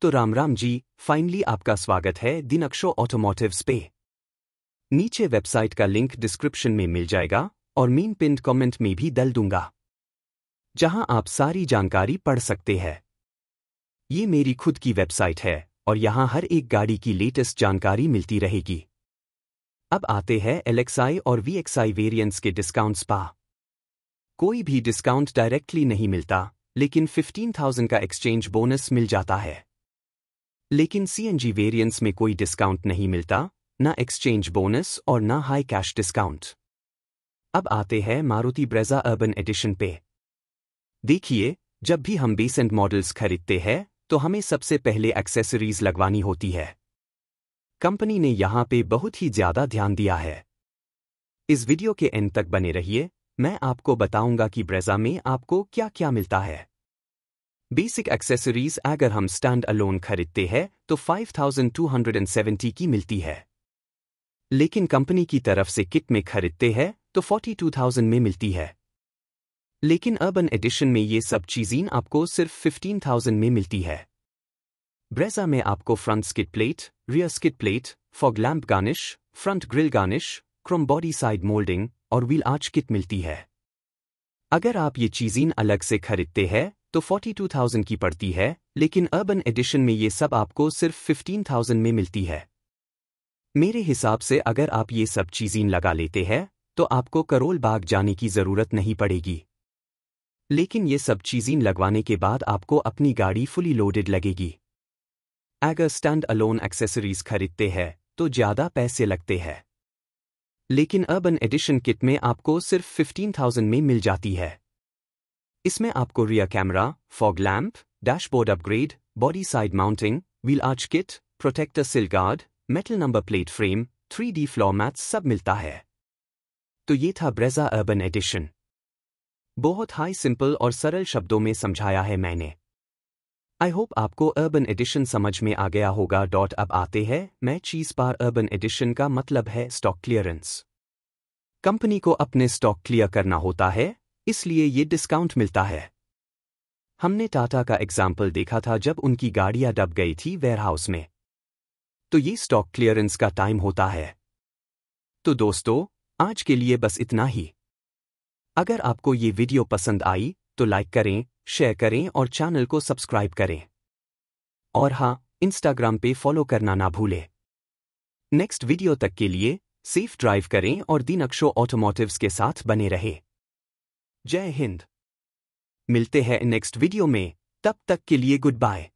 तो राम राम जी फाइनली आपका स्वागत है दिनक्षो ऑटोमोटिव्स पे नीचे वेबसाइट का लिंक डिस्क्रिप्शन में मिल जाएगा और मीन पिंड कमेंट में भी दल दूंगा जहां आप सारी जानकारी पढ़ सकते हैं ये मेरी खुद की वेबसाइट है और यहां हर एक गाड़ी की लेटेस्ट जानकारी मिलती रहेगी अब आते हैं एलेक्साई और वीएक्सआई वेरियंट्स के डिस्काउंट्स पा कोई भी डिस्काउंट डायरेक्टली नहीं मिलता लेकिन 15,000 का एक्सचेंज बोनस मिल जाता है लेकिन सीएनजी वेरिएंट्स में कोई डिस्काउंट नहीं मिलता ना एक्सचेंज बोनस और ना हाई कैश डिस्काउंट अब आते हैं मारुति ब्रेजा अर्बन एडिशन पे देखिए जब भी हम बेस एंड मॉडल्स खरीदते हैं तो हमें सबसे पहले एक्सेसरीज लगवानी होती है कंपनी ने यहाँ पे बहुत ही ज्यादा ध्यान दिया है इस वीडियो के एंड तक बने रहिए मैं आपको बताऊंगा कि ब्रेजा में आपको क्या क्या मिलता है बेसिक एक्सेसरीज अगर हम स्टैंड अलोन खरीदते हैं तो 5270 की मिलती है लेकिन कंपनी की तरफ से किट में खरीदते हैं तो 42,000 में मिलती है लेकिन अर्बन एडिशन में ये सब चीजें आपको सिर्फ 15,000 में मिलती है ब्रेजा में आपको front skid plate rear skid plate fog lamp garnish front grille garnish chrome body side moulding और व्हील आर्च किट मिलती है अगर आप ये चीजें अलग से खरीदते हैं तो 42,000 की पड़ती है लेकिन अर्बन एडिशन में ये सब आपको सिर्फ 15,000 में मिलती है मेरे हिसाब से अगर आप ये सब चीज़ें लगा लेते हैं तो आपको करोल बाग जाने की ज़रूरत नहीं पड़ेगी लेकिन ये सब चीज़ें लगवाने के बाद आपको अपनी गाड़ी फुली लोडेड लगेगी अगर स्टैंड अलोन एक्सेसरीज खरीदते हैं तो ज़्यादा पैसे लगते हैं लेकिन अर्बन एडिशन किट में आपको सिर्फ 15,000 में मिल जाती है इसमें आपको rear camera fog lamp dashboard upgrade body side mounting wheel arch kit protector sill guard metal number plate frame three D floor mats सब मिलता है तो ये था ब्रेजा अर्बन एडिशन बहुत हाई सिंपल और सरल शब्दों में समझाया है मैंने आई होप आपको अर्बन एडिशन समझ में आ गया होगा डॉट अब आते हैं मैं चीज पार अर्बन एडिशन का मतलब है स्टॉक क्लियरेंस कंपनी को अपने स्टॉक क्लियर करना होता है इसलिए ये डिस्काउंट मिलता है हमने टाटा का एग्जाम्पल देखा था जब उनकी गाड़ियां डब गई थी वेयरहाउस में तो ये स्टॉक क्लियरेंस का टाइम होता है तो दोस्तों आज के लिए बस इतना ही अगर आपको ये वीडियो पसंद आई तो लाइक करें शेयर करें और चैनल को सब्सक्राइब करें और हां इंस्टाग्राम पे फॉलो करना ना भूलें नेक्स्ट वीडियो तक के लिए सेफ ड्राइव करें और दीनक्षो ऑटोमोटिव्स के साथ बने रहें जय हिंद मिलते हैं नेक्स्ट वीडियो में तब तक के लिए गुड बाय